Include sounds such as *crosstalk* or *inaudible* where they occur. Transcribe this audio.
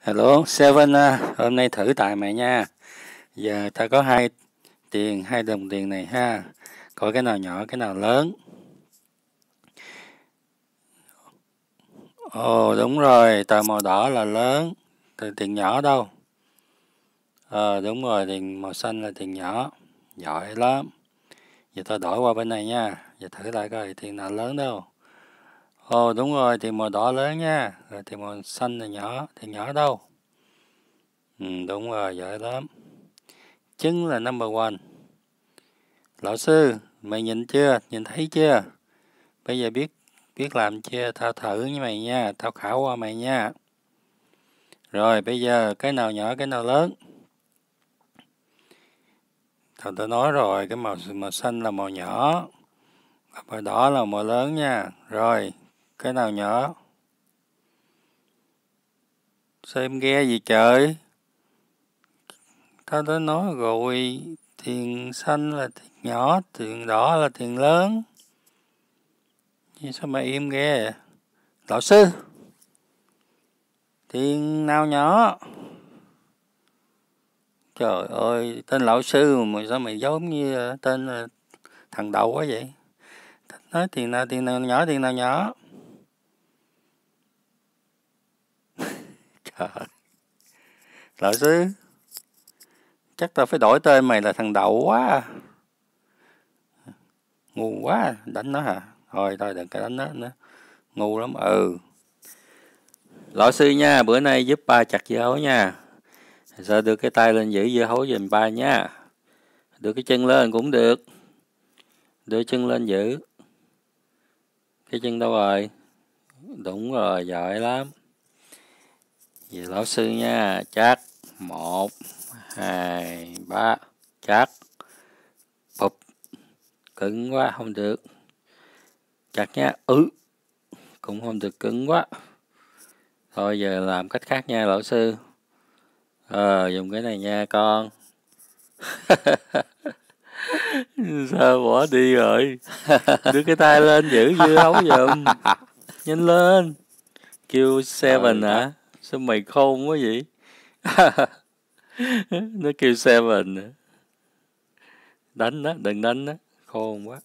hello seven à, hôm nay thử tài mày nha giờ ta có hai tiền hai đồng tiền này ha coi cái nào nhỏ cái nào lớn ồ đúng rồi tờ màu đỏ là lớn tờ tiền nhỏ đâu ờ à, đúng rồi tiền màu xanh là tiền nhỏ giỏi lắm giờ ta đổi qua bên này nha giờ thử lại coi tiền nào lớn đâu Ồ ờ, đúng rồi, thì màu đỏ lớn nha, rồi ờ, thì màu xanh là nhỏ, thì nhỏ đâu? Ừ, đúng rồi, giỏi lắm. Trứng là number one. Lão sư, mày nhìn chưa, nhìn thấy chưa? Bây giờ biết biết làm chưa, tao thử với mày nha, tao khảo qua mày nha. Rồi bây giờ cái nào nhỏ, cái nào lớn? Thằng tôi nói rồi, cái màu màu xanh là màu nhỏ, màu đỏ là màu lớn nha. Rồi, cái nào nhỏ sao ghe gì trời tao đã nói rồi tiền xanh là tiền nhỏ tiền đỏ là tiền lớn nhưng sao mày im ghê vậy? lão sư tiền nào nhỏ trời ơi tên lão sư mà sao mày giống như ờ, tên ờ, thằng đậu quá vậy nói tiền nào tiền nào nhỏ tiền nào nhỏ lão sư chắc tao phải đổi tên mày là thằng đậu quá à. ngu quá đánh nó hả thôi thôi đừng cái đánh nó nữa ngu lắm ừ lão sư nha bữa nay giúp ba chặt dưa hấu nha giờ đưa cái tay lên giữ dưa hấu giùm ba nha đưa cái chân lên cũng được đưa chân lên giữ cái chân đâu rồi đúng rồi giỏi lắm về dạ, lão sư nha chắc một hai ba chắc bụp cứng quá không được chắc nha ừ cũng không được cứng quá thôi giờ làm cách khác nha lão sư ờ dùng cái này nha con *laughs* sao bỏ đi rồi đưa cái tay lên giữ dư không dùm nhanh lên kêu seven ừ, hả sao mày khôn quá vậy *laughs* nó kêu xe mình đánh đó đừng đánh đó khôn quá